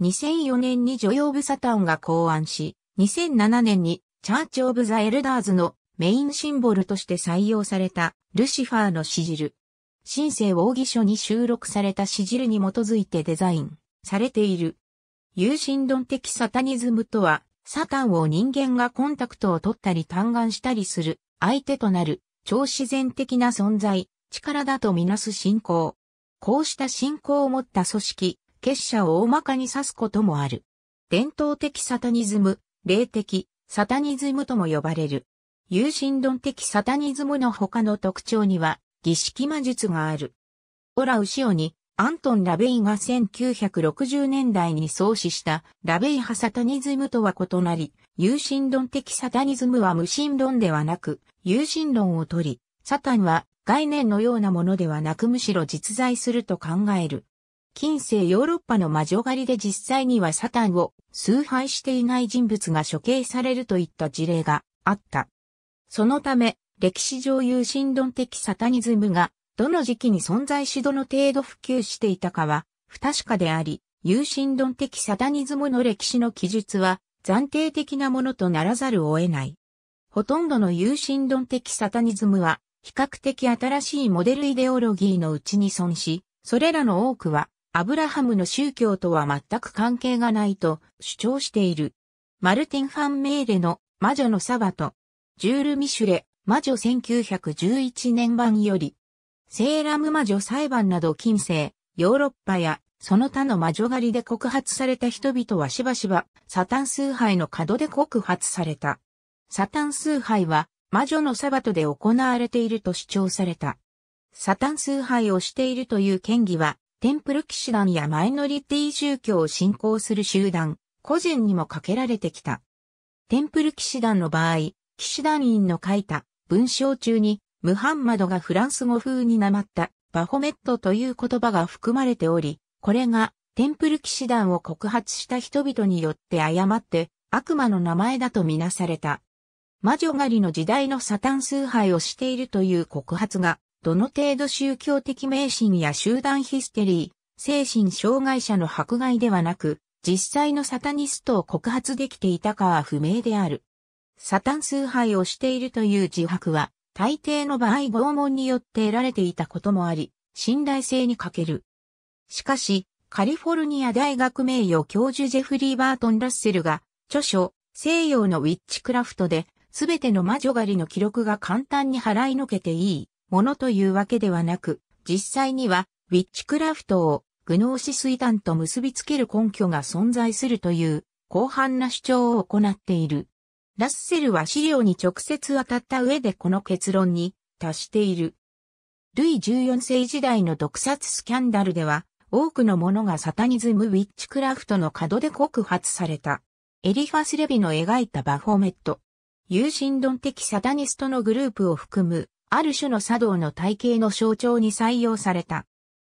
2004年にジョイ・オブ・サタンが考案し、2007年にチャーチ・オブ・ザ・エルダーズのメインシンボルとして採用されたルシファーのシジル。新生王義書に収録されたシジルに基づいてデザインされている。有神論的サタニズムとは、サタンを人間がコンタクトを取ったり嘆願したりする相手となる超自然的な存在、力だとみなす信仰。こうした信仰を持った組織、結社を大まかに指すこともある。伝統的サタニズム、霊的、サタニズムとも呼ばれる。有神論的サタニズムの他の特徴には、儀式魔術がある。オラウシオに、アントン・ラベイが1960年代に創始したラベイ派サタニズムとは異なり、有神論的サタニズムは無神論ではなく、有神論をとり、サタンは概念のようなものではなくむしろ実在すると考える。近世ヨーロッパの魔女狩りで実際にはサタンを崇拝していない人物が処刑されるといった事例があった。そのため、歴史上有神論的サタニズムが、どの時期に存在しどの程度普及していたかは、不確かであり、有神論的サタニズムの歴史の記述は、暫定的なものとならざるを得ない。ほとんどの有神論的サタニズムは、比較的新しいモデルイデオロギーのうちに存し、それらの多くはアブラハムの宗教とは全く関係がないと主張している。マルティン・ファン・メーレの魔女のサバト、ジュール・ミシュレ、魔女1911年版より、セーラム魔女裁判など近世、ヨーロッパやその他の魔女狩りで告発された人々はしばしばサタン崇拝の角で告発された。サタン崇拝は魔女のサバトで行われていると主張された。サタン崇拝をしているという権威はテンプル騎士団やマイノリティ宗教を信仰する集団、個人にもかけられてきた。テンプル騎士団の場合、騎士団員の書いた文章中に、ムハンマドがフランス語風に名まったバホメットという言葉が含まれており、これがテンプル騎士団を告発した人々によって誤って悪魔の名前だとみなされた。魔女狩りの時代のサタン崇拝をしているという告発がどの程度宗教的迷信や集団ヒステリー、精神障害者の迫害ではなく、実際のサタニストを告発できていたかは不明である。サタン崇拝をしているという自白は、大抵の場合拷問によって得られていたこともあり、信頼性に欠ける。しかし、カリフォルニア大学名誉教授ジェフリー・バートン・ラッセルが、著書、西洋のウィッチクラフトで、すべての魔女狩りの記録が簡単に払いのけていい、ものというわけではなく、実際には、ウィッチクラフトを、グノーシス異端と結びつける根拠が存在するという、広範な主張を行っている。ラッセルは資料に直接当たった上でこの結論に達している。ルイ14世時代の毒殺スキャンダルでは、多くの者がサタニズム・ウィッチクラフトの角で告発された。エリファス・レビの描いたバフォメット。有神論的サタニストのグループを含むある種の茶道の体系の象徴に採用された。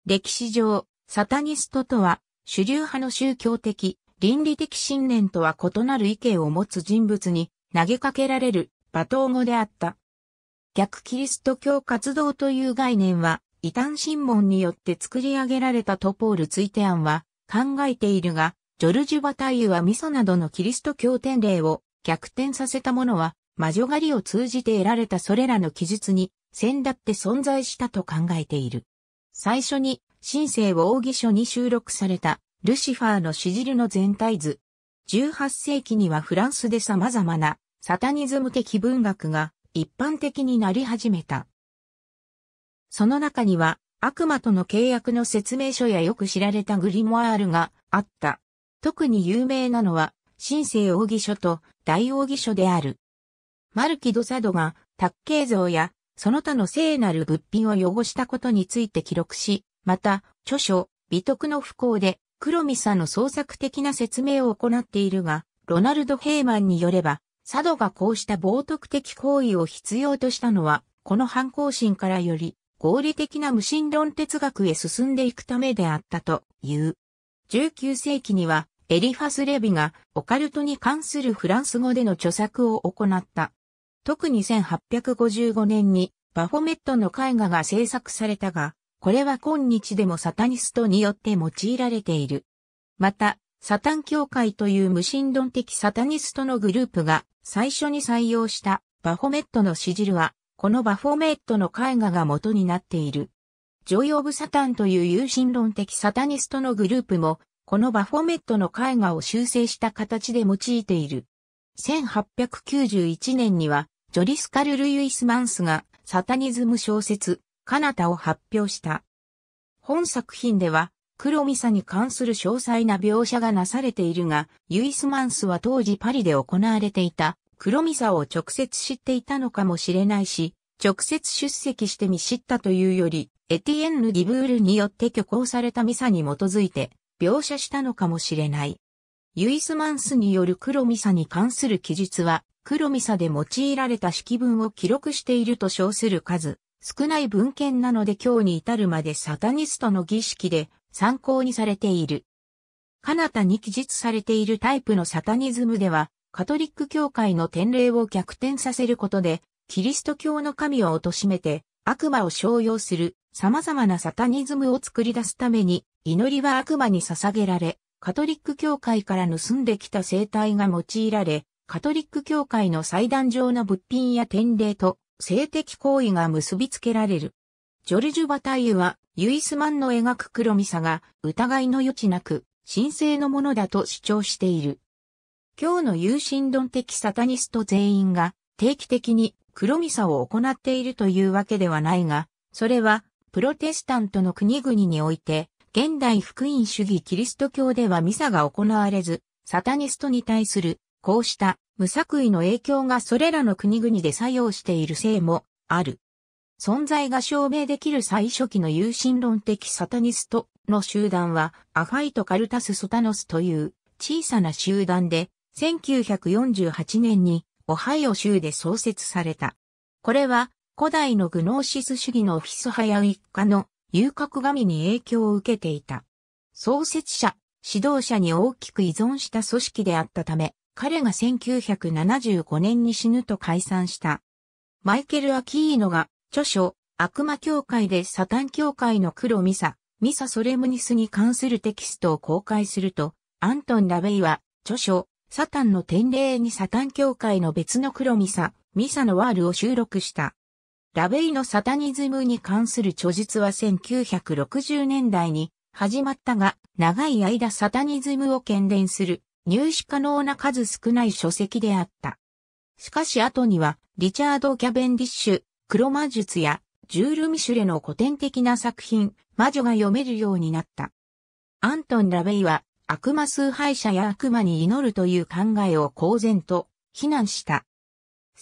歴史上、サタニストとは、主流派の宗教的、倫理的信念とは異なる意見を持つ人物に投げかけられる罵倒語であった。逆キリスト教活動という概念は、異端審問によって作り上げられたトポールツイテアンは考えているが、ジョルジュ・バタイユはミソなどのキリスト教典礼を逆転させたものは魔女狩りを通じて得られたそれらの記述に、先だって存在したと考えている。最初に、新生を奥義書に収録された、ルシファーのし汁の全体図。18世紀にはフランスで様々な、サタニズム的文学が一般的になり始めた。その中には、悪魔との契約の説明書やよく知られたグリモアールがあった。特に有名なのは、新生奥義書と大奥義書である。マルキドサドが、卓形像や、その他の聖なる物品を汚したことについて記録し、また、著書、美徳の不幸で、黒ミサの創作的な説明を行っているが、ロナルド・ヘイマンによれば、佐渡がこうした冒涜的行為を必要としたのは、この反抗心からより、合理的な無神論哲学へ進んでいくためであったという。19世紀には、エリファス・レビがオカルトに関するフランス語での著作を行った。特に1855年にバフォメットの絵画が制作されたが、これは今日でもサタニストによって用いられている。また、サタン教会という無神論的サタニストのグループが最初に採用したバフォメットの詩汁は、このバフォメットの絵画が元になっている。ジョイ・オブ・サタンという有神論的サタニストのグループも、このバフォメットの絵画を修正した形で用いている。1891年には、ジョリスカル・ルイス・マンスがサタニズム小説、カナタを発表した。本作品では、黒ミサに関する詳細な描写がなされているが、ユイスマンスは当時パリで行われていた、黒ミサを直接知っていたのかもしれないし、直接出席して見知ったというより、エティエンヌ・ディブールによって虚構されたミサに基づいて、描写したのかもしれない。ユイスマンスによる黒ミサに関する記述は、黒ミサで用いられた式文を記録していると称する数、少ない文献なので今日に至るまでサタニストの儀式で参考にされている。彼方に記述されているタイプのサタニズムでは、カトリック教会の典礼を逆転させることで、キリスト教の神を貶めて、悪魔を称揚する様々なサタニズムを作り出すために、祈りは悪魔に捧げられ、カトリック教会から盗んできた生体が用いられ、カトリック教会の祭壇上の物品や典礼と性的行為が結びつけられる。ジョルジュ・バタイユは、ユイスマンの描く黒ミサが疑いの余地なく、神聖のものだと主張している。今日の有神論的サタニスト全員が定期的に黒ミサを行っているというわけではないが、それはプロテスタントの国々において現代福音主義キリスト教ではミサが行われず、サタニストに対する、こうした無作為の影響がそれらの国々で作用しているせいもある。存在が証明できる最初期の有神論的サタニストの集団は、アファイト・カルタス・ソタノスという小さな集団で、1948年にオハイオ州で創設された。これは古代のグノーシス主義のオフィス派や一家の遊郭神に影響を受けていた。創設者、指導者に大きく依存した組織であったため、彼が1975年に死ぬと解散した。マイケル・アキーノが、著書、悪魔教会でサタン教会の黒ミサ、ミサソレムニスに関するテキストを公開すると、アントン・ラベイは、著書、サタンの典礼にサタン教会の別の黒ミサ、ミサのワールを収録した。ラベイのサタニズムに関する著述は1960年代に始まったが、長い間サタニズムを懸念する入手可能な数少ない書籍であった。しかし後には、リチャード・キャベンディッシュ、黒魔術や、ジュール・ミシュレの古典的な作品、魔女が読めるようになった。アントン・ラベイは、悪魔崇拝者や悪魔に祈るという考えを公然と非難した。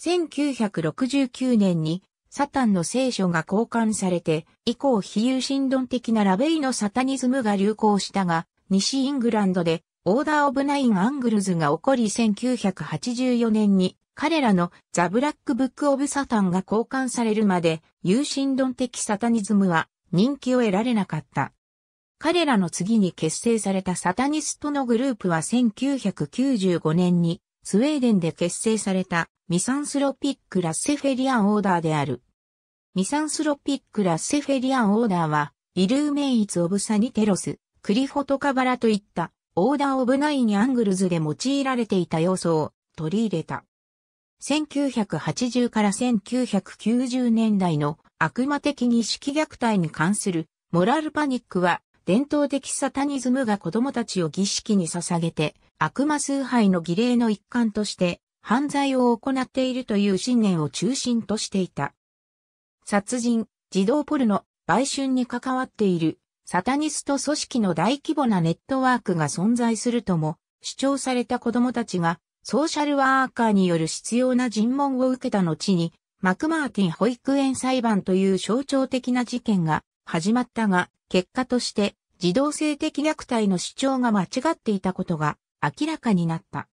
1969年にサタンの聖書が交換されて、以降非有神論的なラベイのサタニズムが流行したが、西イングランドで、オーダー・オブ・ナイン・アングルズが起こり1984年に、彼らのザ・ブラック・ブック・オブ・サタンが交換されるまで、有神論的サタニズムは人気を得られなかった。彼らの次に結成されたサタニストのグループは1995年にスウェーデンで結成されたミサンスロピック・ラッセフェリアン・オーダーである。ミサンスロピック・ラッセフェリアン・オーダーは、イルーメイツ・オブ・サニテロス、クリフォト・カバラといったオーダー・オブ・ナイン・アングルズで用いられていた要素を取り入れた。1980から1990年代の悪魔的意識虐待に関するモラルパニックは伝統的サタニズムが子供たちを儀式に捧げて、悪魔崇拝の儀礼の一環として、犯罪を行っているという信念を中心としていた。殺人、児童ポルノ、売春に関わっている、サタニスト組織の大規模なネットワークが存在するとも、主張された子供たちが、ソーシャルワーカーによる必要な尋問を受けた後に、マクマーティン保育園裁判という象徴的な事件が始まったが、結果として児童性的虐待の主張が間違っていたことが明らかになった。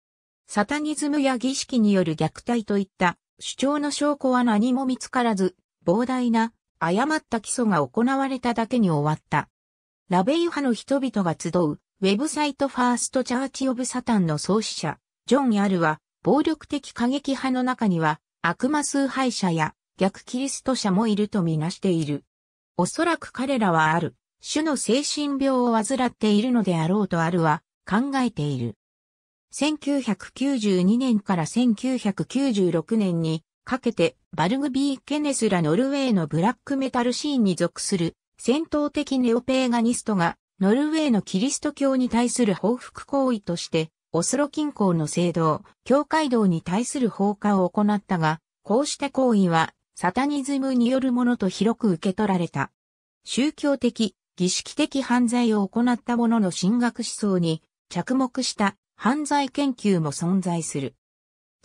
サタニズムや儀式による虐待といった主張の証拠は何も見つからず、膨大な誤った起訴が行われただけに終わった。ラベイ派の人々が集うウェブサイトファーストチャーチオブサタンの創始者、ジョン・アルは、暴力的過激派の中には、悪魔崇拝者や逆キリスト者もいるとみなしている。おそらく彼らはある、主の精神病を患っているのであろうとあるは考えている。1992年から1996年にかけてバルグビー・ケネスらノルウェーのブラックメタルシーンに属する戦闘的ネオペーガニストがノルウェーのキリスト教に対する報復行為としてオスロ近郊の聖堂、教会堂に対する放火を行ったが、こうした行為はサタニズムによるものと広く受け取られた。宗教的、儀式的犯罪を行った者の進学思想に着目した犯罪研究も存在する。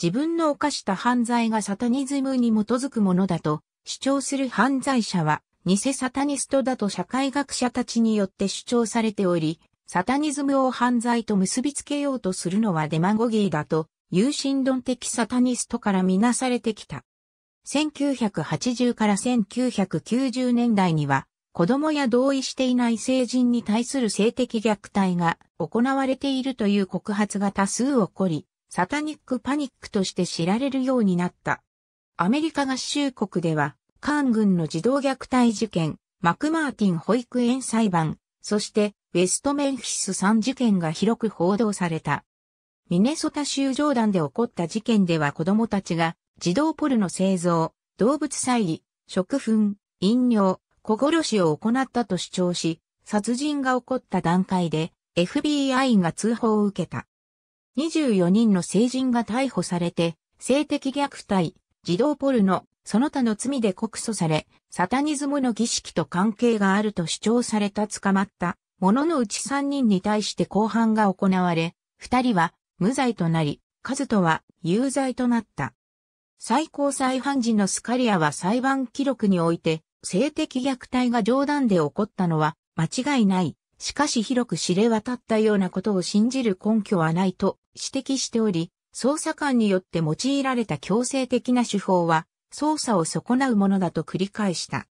自分の犯した犯罪がサタニズムに基づくものだと主張する犯罪者は偽サタニストだと社会学者たちによって主張されており、サタニズムを犯罪と結びつけようとするのはデマゴギーだと、有心論的サタニストからみなされてきた。1980から1990年代には、子供や同意していない成人に対する性的虐待が行われているという告発が多数起こり、サタニックパニックとして知られるようになった。アメリカ合衆国では、カーン軍の児童虐待事件、マクマーティン保育園裁判、そしてウェストメンフィス3事件が広く報道された。ミネソタ州上段で起こった事件では子供たちが児童ポルノ製造、動物採理、食粉、飲料、小殺しを行ったと主張し、殺人が起こった段階で FBI が通報を受けた。24人の成人が逮捕されて、性的虐待、児童ポルノ、その他の罪で告訴され、サタニズムの儀式と関係があると主張された捕まったものうち3人に対して公判が行われ、2人は無罪となり、カズトは有罪となった。最高裁判事のスカリアは裁判記録において、性的虐待が冗談で起こったのは間違いない。しかし広く知れ渡ったようなことを信じる根拠はないと指摘しており、捜査官によって用いられた強制的な手法は捜査を損なうものだと繰り返した。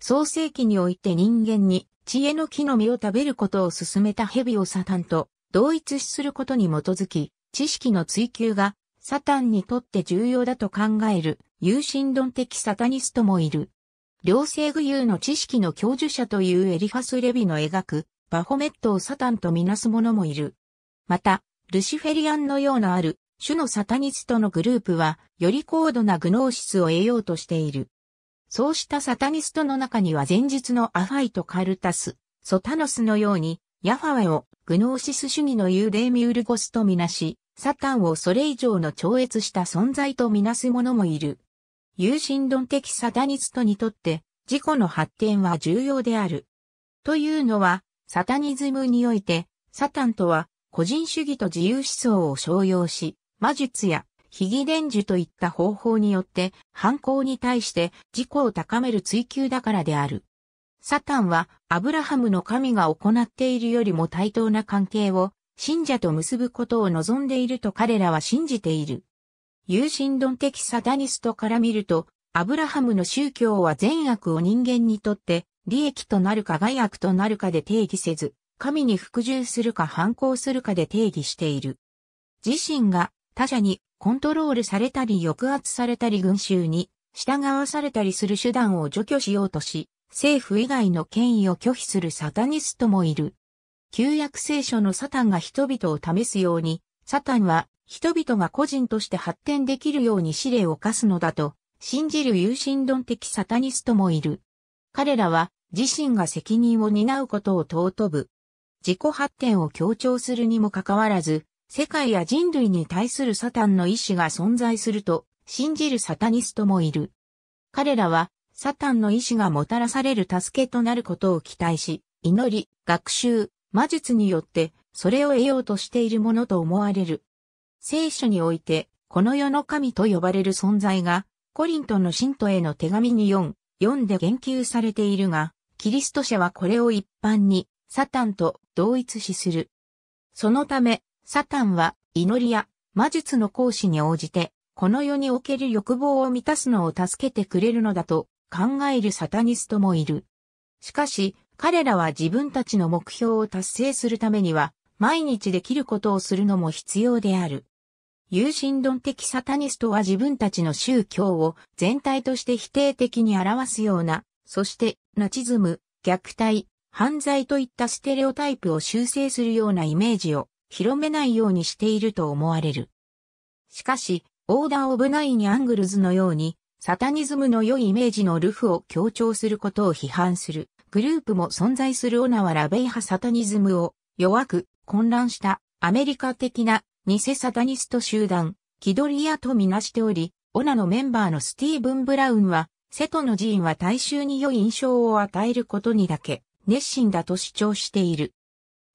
創世記において人間に知恵の木の実を食べることを勧めた蛇をサタンと同一視することに基づき、知識の追求がサタンにとって重要だと考える有神論的サタニストもいる。両性具有の知識の教授者というエリファス・レビの描く、バフォメットをサタンとみなす者もいる。また、ルシフェリアンのようなある、種のサタニストのグループは、より高度なグノーシスを得ようとしている。そうしたサタニストの中には前述のアファイとカルタス、ソタノスのように、ヤファウェをグノーシス主義のユデーミウルゴスとみなし、サタンをそれ以上の超越した存在とみなす者もいる。有心論的サタニストにとって、自己の発展は重要である。というのは、サタニズムにおいて、サタンとは、個人主義と自由思想を商用し、魔術や非義伝授といった方法によって、犯行に対して自己を高める追求だからである。サタンは、アブラハムの神が行っているよりも対等な関係を、信者と結ぶことを望んでいると彼らは信じている。有神論的サダニストから見ると、アブラハムの宗教は善悪を人間にとって利益となるか害悪となるかで定義せず、神に服従するか反抗するかで定義している。自身が他者にコントロールされたり抑圧されたり群衆に従わされたりする手段を除去しようとし、政府以外の権威を拒否するサタニストもいる。旧約聖書のサタンが人々を試すように、サタンは人々が個人として発展できるように指令を課すのだと、信じる有神論的サタニストもいる。彼らは自身が責任を担うことを尊ぶ。自己発展を強調するにもかかわらず、世界や人類に対するサタンの意志が存在すると信じるサタニストもいる。彼らはサタンの意志がもたらされる助けとなることを期待し、祈り、学習、魔術によってそれを得ようとしているものと思われる。聖書において、この世の神と呼ばれる存在が、コリントの信徒への手紙に4、4で言及されているが、キリスト者はこれを一般に、サタンと同一視する。そのため、サタンは、祈りや魔術の行使に応じて、この世における欲望を満たすのを助けてくれるのだと考えるサタニストもいる。しかし、彼らは自分たちの目標を達成するためには、毎日できることをするのも必要である。有神論的サタニストは自分たちの宗教を全体として否定的に表すような、そしてナチズム、虐待、犯罪といったステレオタイプを修正するようなイメージを広めないようにしていると思われる。しかし、オーダーオブナインアングルズのように、サタニズムの良いイメージのルフを強調することを批判するグループも存在するオナワラベイ派サタニズムを弱く混乱したアメリカ的な偽サタニスト集団、キドリアとみなしており、オナのメンバーのスティーブン・ブラウンは、セトの寺院は大衆に良い印象を与えることにだけ、熱心だと主張している。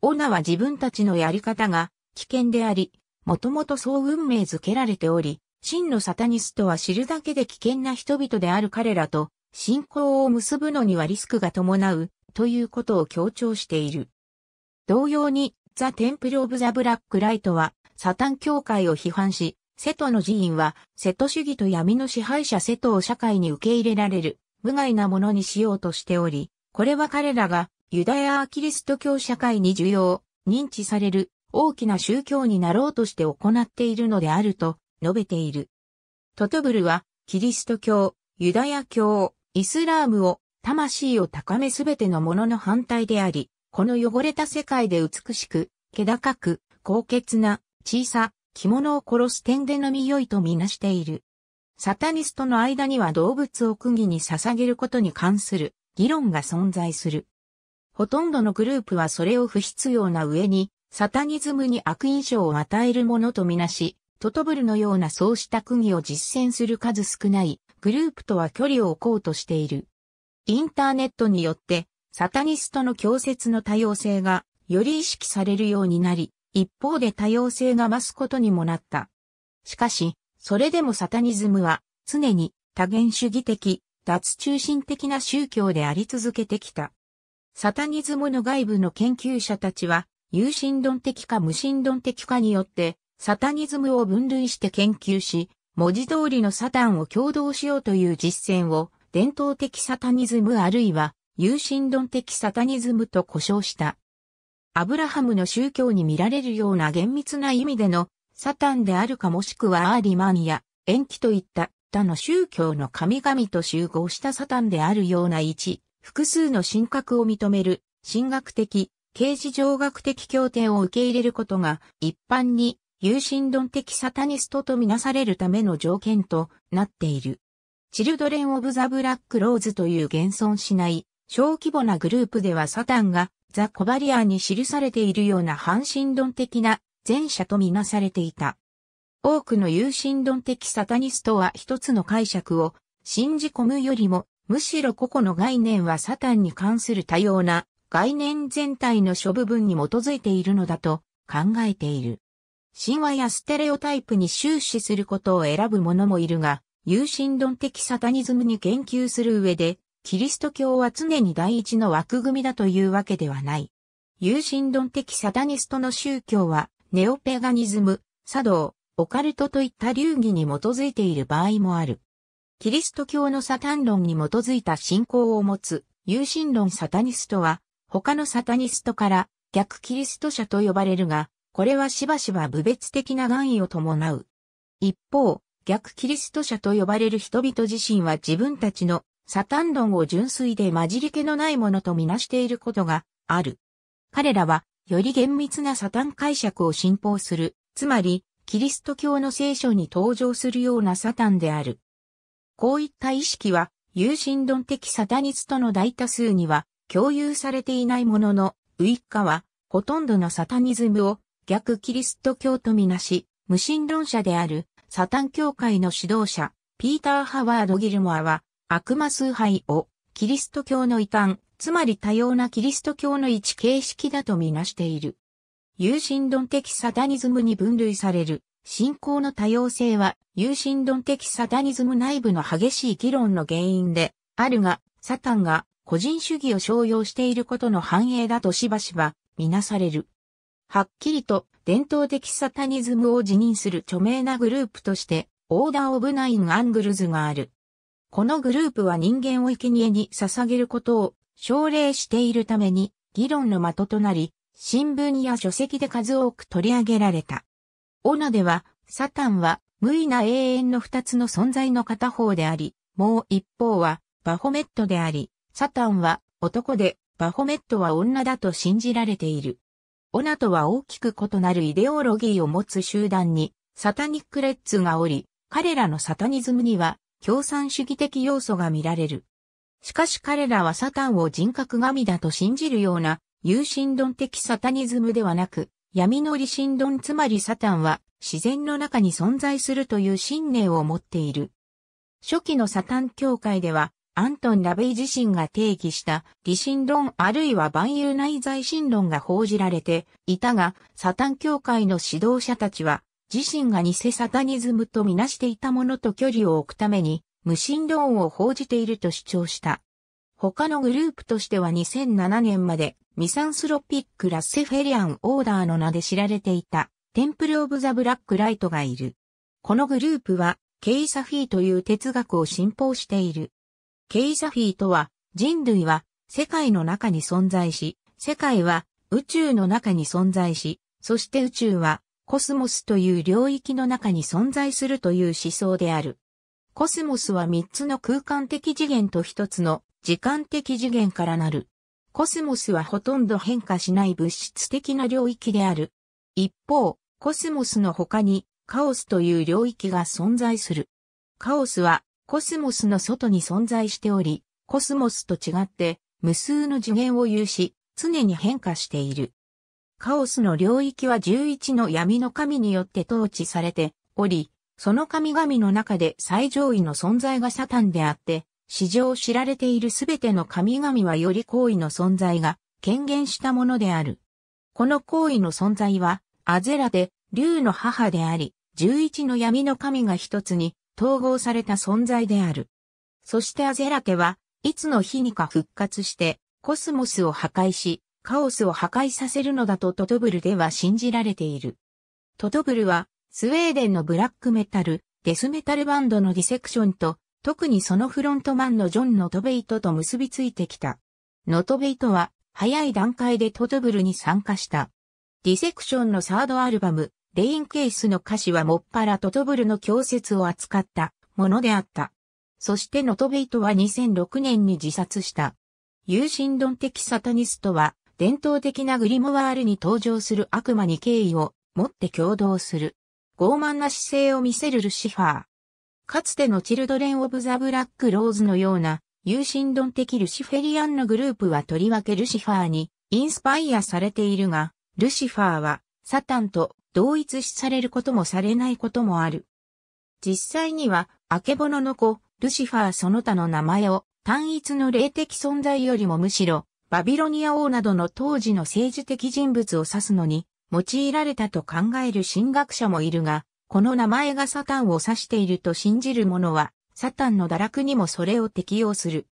オナは自分たちのやり方が危険であり、もともとそう運命づけられており、真のサタニストは知るだけで危険な人々である彼らと、信仰を結ぶのにはリスクが伴う、ということを強調している。同様に、ザ・テンプル・オブ・ザ・ブラック・ライトは、サタン教会を批判し、瀬戸の寺院は、瀬戸主義と闇の支配者瀬戸を社会に受け入れられる、無害なものにしようとしており、これは彼らが、ユダヤ・キリスト教社会に需要、認知される、大きな宗教になろうとして行っているのであると、述べている。トトブルは、キリスト教、ユダヤ教、イスラームを、魂を高めすべてのものの反対であり、この汚れた世界で美しく、気高く、高潔な、小さ、着物を殺す点でのみ良いとみなしている。サタニストの間には動物を釘に捧げることに関する議論が存在する。ほとんどのグループはそれを不必要な上に、サタニズムに悪印象を与えるものとみなし、トトブルのようなそうした釘を実践する数少ないグループとは距離を置こうとしている。インターネットによって、サタニストの教説の多様性がより意識されるようになり、一方で多様性が増すことにもなった。しかし、それでもサタニズムは常に多元主義的、脱中心的な宗教であり続けてきた。サタニズムの外部の研究者たちは、有神論的か無神論的かによって、サタニズムを分類して研究し、文字通りのサタンを共同しようという実践を、伝統的サタニズムあるいは、有神論的サタニズムと呼称した。アブラハムの宗教に見られるような厳密な意味での、サタンであるかもしくはアーリマンや、延期といった他の宗教の神々と集合したサタンであるような一、複数の神格を認める、神学的、形事上学的協定を受け入れることが、一般に、有神論的サタニストとみなされるための条件となっている。チルドレン・オブ・ザ・ブラック・ローズという現存しない小規模なグループではサタンがザ・コバリアーに記されているような半神論的な前者とみなされていた。多くの有神論的サタニストは一つの解釈を信じ込むよりも、むしろ個々の概念はサタンに関する多様な概念全体の諸部分に基づいているのだと考えている。神話やステレオタイプに終始することを選ぶ者もいるが、有神論的サタニズムに研究する上で、キリスト教は常に第一の枠組みだというわけではない。有神論的サタニストの宗教は、ネオペガニズム、茶道、オカルトといった流儀に基づいている場合もある。キリスト教のサタン論に基づいた信仰を持つ、有神論サタニストは、他のサタニストから逆キリスト者と呼ばれるが、これはしばしば部別的な願意を伴う。一方、逆キリスト者と呼ばれる人々自身は自分たちのサタン論を純粋で混じり気のないものとみなしていることがある。彼らは、より厳密なサタン解釈を信奉する、つまり、キリスト教の聖書に登場するようなサタンである。こういった意識は、有神論的サタニツとの大多数には共有されていないものの、ウイッカは、ほとんどのサタニズムを逆キリスト教とみなし、無神論者であるサタン教会の指導者、ピーター・ハワード・ギルモアは、悪魔崇拝をキリスト教の異端、つまり多様なキリスト教の一形式だとみなしている。有神論的サタニズムに分類される信仰の多様性は有神論的サタニズム内部の激しい議論の原因であるが、サタンが個人主義を商用していることの反映だとしばしばみなされる。はっきりと伝統的サタニズムを辞任する著名なグループとして、オーダー・オブ・ナイン・アングルズがある。このグループは人間を生贄に捧げることを奨励しているために議論の的となり、新聞や書籍で数多く取り上げられた。オナでは、サタンは無意な永遠の二つの存在の片方であり、もう一方はバホメットであり、サタンは男で、バホメットは女だと信じられている。オナとは大きく異なるイデオロギーを持つ集団に、サタニックレッツがおり、彼らのサタニズムには共産主義的要素が見られる。しかし彼らはサタンを人格神だと信じるような、有神論的サタニズムではなく、闇の理神論つまりサタンは自然の中に存在するという信念を持っている。初期のサタン教会では、アントン・ラベイ自身が定義した理神論あるいは万有内在神論が報じられていたが、サタン教会の指導者たちは自身が偽サタニズムとみなしていたものと距離を置くために、無神論を報じていると主張した。他のグループとしては2007年まで、ミサンスロピック・ラッセフェリアン・オーダーの名で知られていた、テンプル・オブ・ザ・ブラック・ライトがいる。このグループは、ケイサフィーという哲学を信奉している。ケイサフィーとは、人類は世界の中に存在し、世界は宇宙の中に存在し、そして宇宙はコスモスという領域の中に存在するという思想である。コスモスは三つの空間的次元と一つの時間的次元からなる。コスモスはほとんど変化しない物質的な領域である。一方、コスモスの他にカオスという領域が存在する。カオスはコスモスの外に存在しており、コスモスと違って無数の次元を有し、常に変化している。カオスの領域は11の闇の神によって統治されており、その神々の中で最上位の存在がサタンであって、史上知られているすべての神々はより行為の存在が権限したものである。この行為の存在は、アゼラで、竜の母であり、11の闇の神が一つに統合された存在である。そしてアゼラテは、いつの日にか復活して、コスモスを破壊し、カオスを破壊させるのだとトトブルでは信じられている。トトブルは、スウェーデンのブラックメタル、デスメタルバンドのディセクションと、特にそのフロントマンのジョン・ノトベイトと結びついてきた。ノトベイトは、早い段階でトトブルに参加した。ディセクションのサードアルバム、レインケースの歌詞はもっぱらトトブルの強説を扱ったものであった。そしてノトベイトは2006年に自殺した。有神論的サタニストは伝統的なグリモワールに登場する悪魔に敬意を持って共同する。傲慢な姿勢を見せるルシファー。かつてのチルドレン・オブ・ザ・ブラック・ローズのような、有神論的ルシフェリアンのグループはとりわけルシファーにインスパイアされているが、ルシファーはサタンと同一視されることもされないこともある。実際には、アケボノの子、ルシファーその他の名前を単一の霊的存在よりもむしろバビロニア王などの当時の政治的人物を指すのに用いられたと考える神学者もいるが、この名前がサタンを指していると信じる者は、サタンの堕落にもそれを適用する。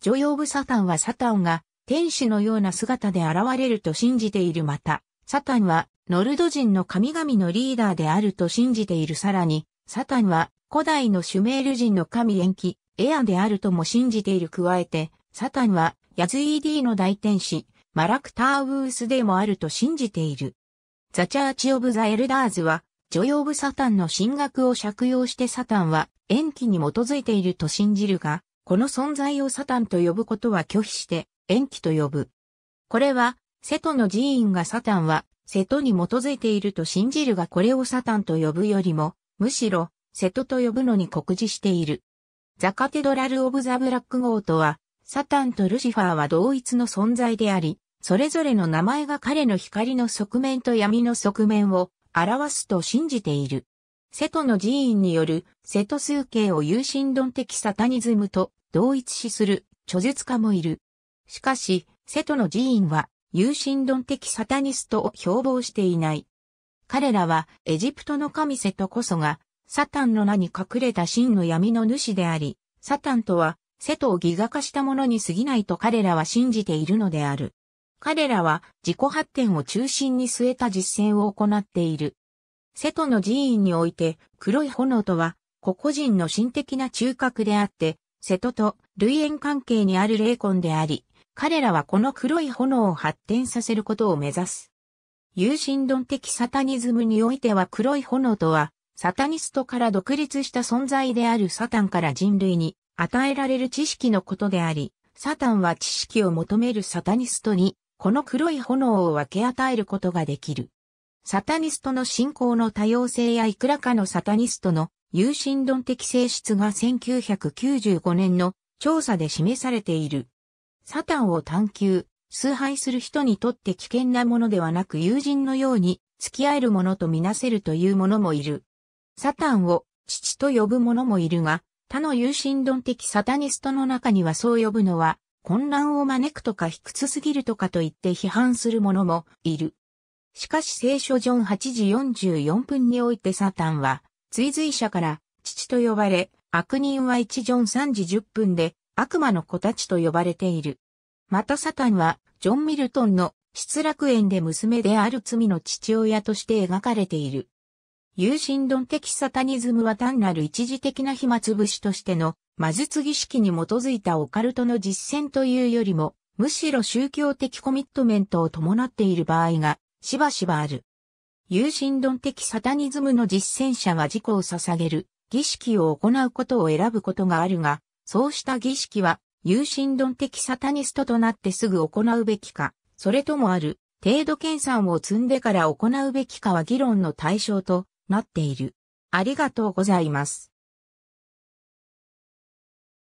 女用部サタンはサタンが天使のような姿で現れると信じているまた、サタンはノルド人の神々のリーダーであると信じているさらに、サタンは古代のシュメール人の神延期、エアであるとも信じている加えて、サタンはヤズイーディの大天使、マラクターウースでもあると信じている。ザ・チャーチ・オブ・ザ・エルダーズは、ジョヨブ・サタンの神学を借用してサタンは、延期に基づいていると信じるが、この存在をサタンと呼ぶことは拒否して、延期と呼ぶ。これは、瀬戸の寺院がサタンは、瀬戸に基づいていると信じるがこれをサタンと呼ぶよりも、むしろ、瀬戸と呼ぶのに酷似している。ザ・カテドラル・オブ・ザ・ブラック・ゴーは、サタンとルシファーは同一の存在であり、それぞれの名前が彼の光の側面と闇の側面を表すと信じている。瀬戸の寺院による瀬戸数形を有神論的サタニズムと同一視する著述家もいる。しかし、瀬戸の寺院は有神論的サタニストを標榜していない。彼らはエジプトの神瀬トこそがサタンの名に隠れた真の闇の主であり、サタンとは瀬戸をギガ化したものに過ぎないと彼らは信じているのである。彼らは自己発展を中心に据えた実践を行っている。瀬戸の寺院において黒い炎とは個々人の心的な中核であって、瀬戸と類縁関係にある霊魂であり、彼らはこの黒い炎を発展させることを目指す。有神論的サタニズムにおいては黒い炎とは、サタニストから独立した存在であるサタンから人類に与えられる知識のことであり、サタンは知識を求めるサタニストに、この黒い炎を分け与えることができる。サタニストの信仰の多様性やいくらかのサタニストの有神論的性質が1995年の調査で示されている。サタンを探求、崇拝する人にとって危険なものではなく友人のように付き合えるものとみなせるというものもいる。サタンを父と呼ぶ者もいるが、他の有神論的サタニストの中にはそう呼ぶのは、混乱を招くとか卑屈すぎるとかと言って批判する者もいる。しかし聖書ジョン8時44分においてサタンは、追随者から父と呼ばれ、悪人は1ジョン3時10分で悪魔の子たちと呼ばれている。またサタンは、ジョン・ミルトンの失楽園で娘である罪の父親として描かれている。有神論的サタニズムは単なる一時的な暇つぶしとしての魔術儀式に基づいたオカルトの実践というよりも、むしろ宗教的コミットメントを伴っている場合がしばしばある。有神論的サタニズムの実践者は自己を捧げる儀式を行うことを選ぶことがあるが、そうした儀式は有神論的サタニストとなってすぐ行うべきか、それともある程度研鑽を積んでから行うべきかは議論の対象となっている。ありがとうございます。